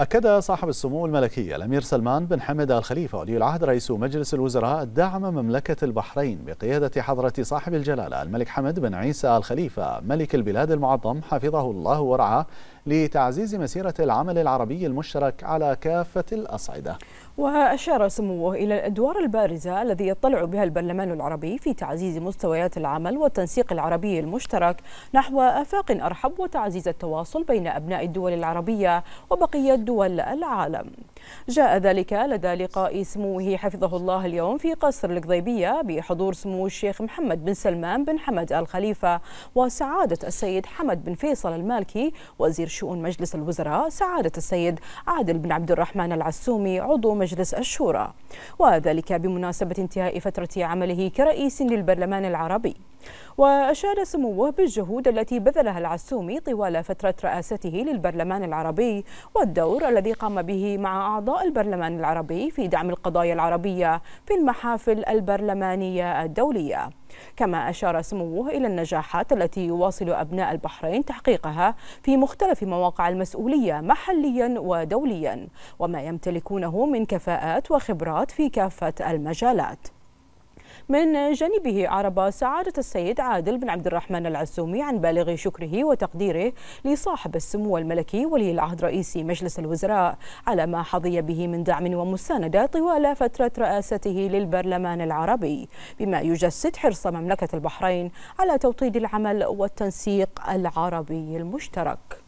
أكد صاحب السمو الملكي الأمير سلمان بن حمد الخليفة ولي العهد رئيس مجلس الوزراء دعم مملكة البحرين بقيادة حضرة صاحب الجلالة الملك حمد بن عيسى الخليفة ملك البلاد المعظم حفظه الله ورعاه لتعزيز مسيرة العمل العربي المشترك على كافة الأصعدة وأشار سموه إلى الأدوار البارزة الذي يطلع بها البرلمان العربي في تعزيز مستويات العمل والتنسيق العربي المشترك نحو آفاق أرحب وتعزيز التواصل بين أبناء الدول العربية وبقية دول العالم جاء ذلك لدى لقاء سموه حفظه الله اليوم في قصر القضيبية بحضور سمو الشيخ محمد بن سلمان بن حمد الخليفة وسعادة السيد حمد بن فيصل المالكي وزير شؤون مجلس الوزراء سعادة السيد عادل بن عبد الرحمن العسومي عضو مجلس الشورى وذلك بمناسبة انتهاء فترة عمله كرئيس للبرلمان العربي وأشار سموه بالجهود التي بذلها العسومي طوال فترة رئاسته للبرلمان العربي والدور الذي قام به مع أعضاء البرلمان العربي في دعم القضايا العربية في المحافل البرلمانية الدولية كما أشار سموه إلى النجاحات التي يواصل أبناء البحرين تحقيقها في مختلف مواقع المسؤولية محليا ودوليا وما يمتلكونه من كفاءات وخبرات في كافة المجالات من جانبه أعرب سعادة السيد عادل بن عبد الرحمن العزومي عن بالغ شكره وتقديره لصاحب السمو الملكي ولي العهد رئيس مجلس الوزراء على ما حظي به من دعم ومساندة طوال فترة رئاسته للبرلمان العربي بما يجسد حرص مملكة البحرين على توطيد العمل والتنسيق العربي المشترك